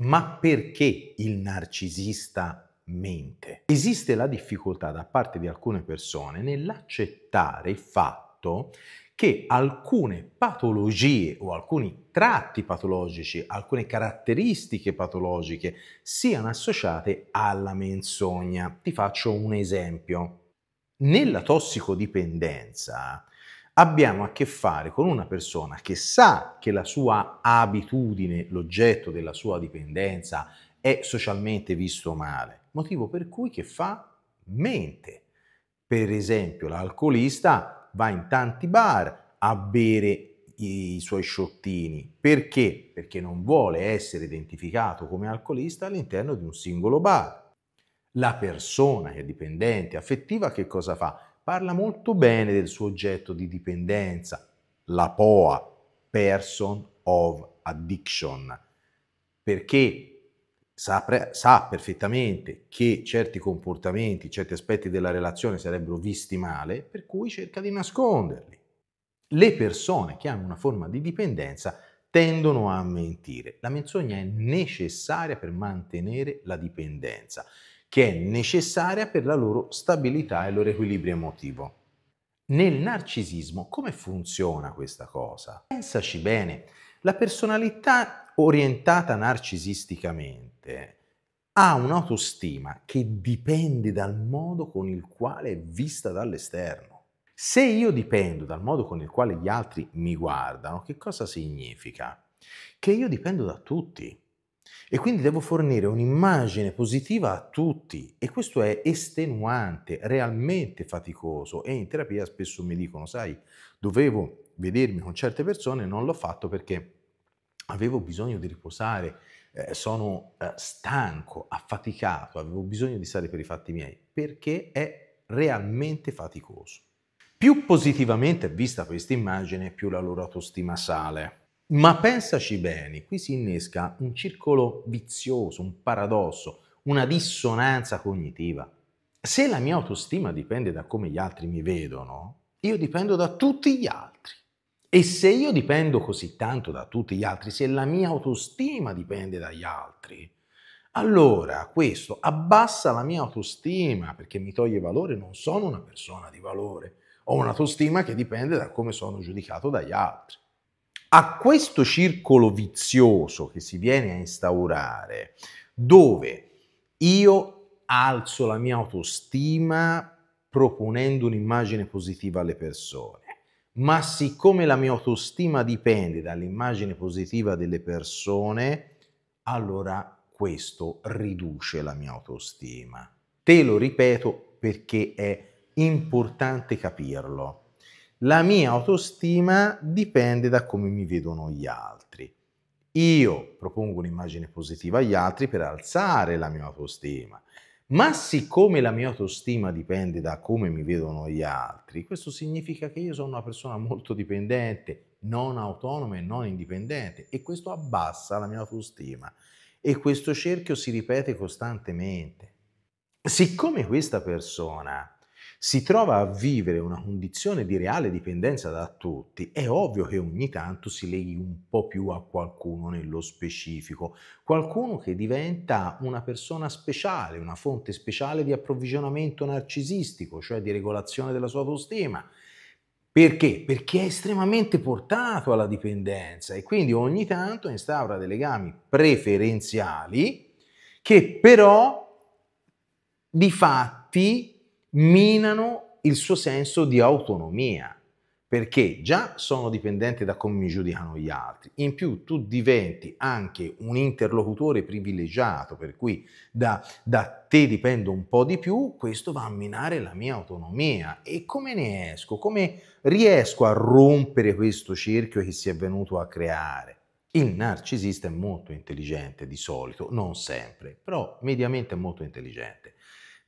Ma perché il narcisista mente? Esiste la difficoltà da parte di alcune persone nell'accettare il fatto che alcune patologie o alcuni tratti patologici, alcune caratteristiche patologiche siano associate alla menzogna. Ti faccio un esempio. Nella tossicodipendenza abbiamo a che fare con una persona che sa che la sua abitudine, l'oggetto della sua dipendenza è socialmente visto male, motivo per cui che fa? Mente. Per esempio l'alcolista va in tanti bar a bere i suoi sciottini. Perché? Perché non vuole essere identificato come alcolista all'interno di un singolo bar. La persona che è dipendente affettiva che cosa fa? parla molto bene del suo oggetto di dipendenza, la POA, Person of Addiction, perché sa, sa perfettamente che certi comportamenti, certi aspetti della relazione sarebbero visti male, per cui cerca di nasconderli. Le persone che hanno una forma di dipendenza tendono a mentire. La menzogna è necessaria per mantenere la dipendenza che è necessaria per la loro stabilità e il loro equilibrio emotivo. Nel narcisismo come funziona questa cosa? Pensaci bene, la personalità orientata narcisisticamente ha un'autostima che dipende dal modo con il quale è vista dall'esterno. Se io dipendo dal modo con il quale gli altri mi guardano, che cosa significa? Che io dipendo da tutti. E quindi devo fornire un'immagine positiva a tutti e questo è estenuante, realmente faticoso e in terapia spesso mi dicono, sai, dovevo vedermi con certe persone, e non l'ho fatto perché avevo bisogno di riposare, eh, sono eh, stanco, affaticato, avevo bisogno di stare per i fatti miei, perché è realmente faticoso. Più positivamente vista questa immagine, più la loro autostima sale ma pensaci bene, qui si innesca un circolo vizioso, un paradosso, una dissonanza cognitiva. Se la mia autostima dipende da come gli altri mi vedono, io dipendo da tutti gli altri. E se io dipendo così tanto da tutti gli altri, se la mia autostima dipende dagli altri, allora questo abbassa la mia autostima perché mi toglie valore, non sono una persona di valore, ho un'autostima che dipende da come sono giudicato dagli altri. A questo circolo vizioso che si viene a instaurare, dove io alzo la mia autostima proponendo un'immagine positiva alle persone, ma siccome la mia autostima dipende dall'immagine positiva delle persone, allora questo riduce la mia autostima. Te lo ripeto perché è importante capirlo la mia autostima dipende da come mi vedono gli altri. Io propongo un'immagine positiva agli altri per alzare la mia autostima, ma siccome la mia autostima dipende da come mi vedono gli altri, questo significa che io sono una persona molto dipendente, non autonoma e non indipendente e questo abbassa la mia autostima e questo cerchio si ripete costantemente. Siccome questa persona si trova a vivere una condizione di reale dipendenza da tutti, è ovvio che ogni tanto si leghi un po' più a qualcuno nello specifico, qualcuno che diventa una persona speciale, una fonte speciale di approvvigionamento narcisistico, cioè di regolazione della sua autostima. Perché? Perché è estremamente portato alla dipendenza e quindi ogni tanto instaura dei legami preferenziali che però di fatti minano il suo senso di autonomia, perché già sono dipendente da come mi giudicano gli altri, in più tu diventi anche un interlocutore privilegiato, per cui da, da te dipendo un po' di più, questo va a minare la mia autonomia. E come ne esco? Come riesco a rompere questo cerchio che si è venuto a creare? Il narcisista è molto intelligente di solito, non sempre, però mediamente è molto intelligente.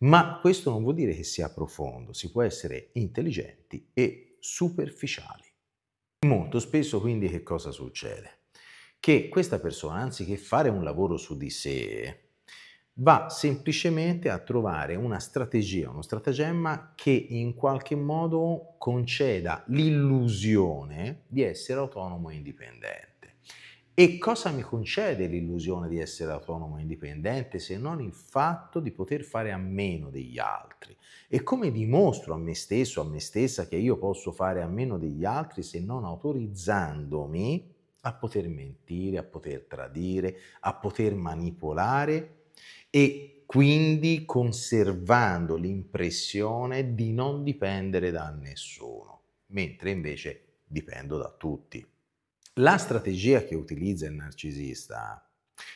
Ma questo non vuol dire che sia profondo, si può essere intelligenti e superficiali. Molto spesso quindi che cosa succede? Che questa persona, anziché fare un lavoro su di sé, va semplicemente a trovare una strategia, uno stratagemma che in qualche modo conceda l'illusione di essere autonomo e indipendente. E cosa mi concede l'illusione di essere autonomo e indipendente se non il fatto di poter fare a meno degli altri? E come dimostro a me stesso, a me stessa, che io posso fare a meno degli altri se non autorizzandomi a poter mentire, a poter tradire, a poter manipolare e quindi conservando l'impressione di non dipendere da nessuno, mentre invece dipendo da tutti. La strategia che utilizza il narcisista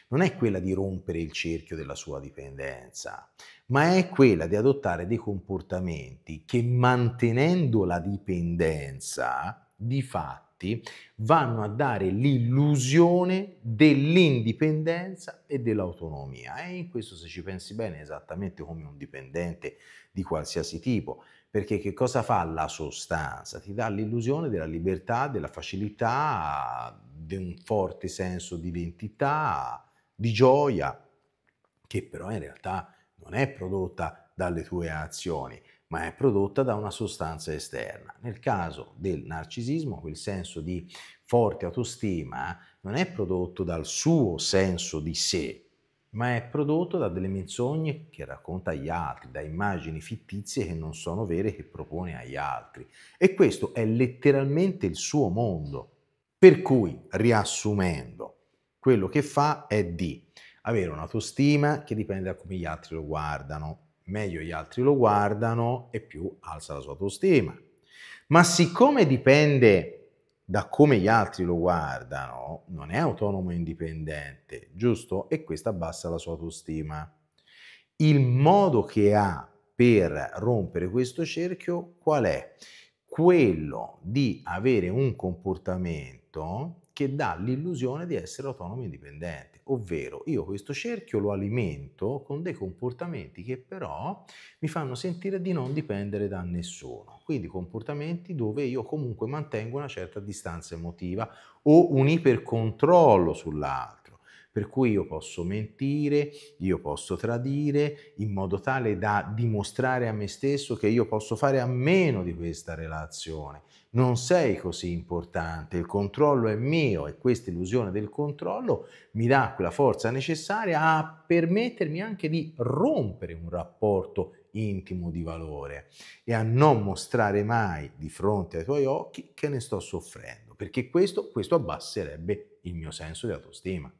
non è quella di rompere il cerchio della sua dipendenza, ma è quella di adottare dei comportamenti che mantenendo la dipendenza, di fatti, vanno a dare l'illusione dell'indipendenza e dell'autonomia. E in questo, se ci pensi bene, è esattamente come un dipendente di qualsiasi tipo. Perché che cosa fa la sostanza? Ti dà l'illusione della libertà, della facilità, di un forte senso di identità, di gioia, che però in realtà non è prodotta dalle tue azioni, ma è prodotta da una sostanza esterna. Nel caso del narcisismo, quel senso di forte autostima non è prodotto dal suo senso di sé, ma è prodotto da delle menzogne che racconta agli altri, da immagini fittizie che non sono vere che propone agli altri. E questo è letteralmente il suo mondo. Per cui, riassumendo, quello che fa è di avere un'autostima che dipende da come gli altri lo guardano. Meglio gli altri lo guardano e più alza la sua autostima. Ma siccome dipende da come gli altri lo guardano, non è autonomo e indipendente, giusto? E questo abbassa la sua autostima. Il modo che ha per rompere questo cerchio qual è? Quello di avere un comportamento che dà l'illusione di essere autonomo e indipendente, ovvero io questo cerchio lo alimento con dei comportamenti che però mi fanno sentire di non dipendere da nessuno, quindi comportamenti dove io comunque mantengo una certa distanza emotiva o un ipercontrollo sull'altro per cui io posso mentire, io posso tradire in modo tale da dimostrare a me stesso che io posso fare a meno di questa relazione. Non sei così importante, il controllo è mio e questa illusione del controllo mi dà quella forza necessaria a permettermi anche di rompere un rapporto intimo di valore e a non mostrare mai di fronte ai tuoi occhi che ne sto soffrendo, perché questo, questo abbasserebbe il mio senso di autostima.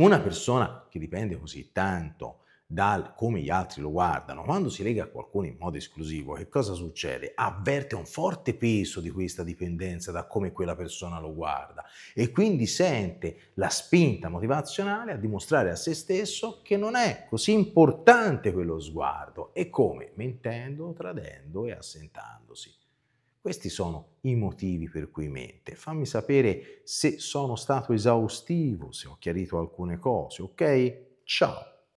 Una persona che dipende così tanto dal come gli altri lo guardano, quando si lega a qualcuno in modo esclusivo, che cosa succede? Avverte un forte peso di questa dipendenza da come quella persona lo guarda e quindi sente la spinta motivazionale a dimostrare a se stesso che non è così importante quello sguardo e come? Mentendo, tradendo e assentandosi. Questi sono i motivi per cui mente. Fammi sapere se sono stato esaustivo, se ho chiarito alcune cose, ok? Ciao!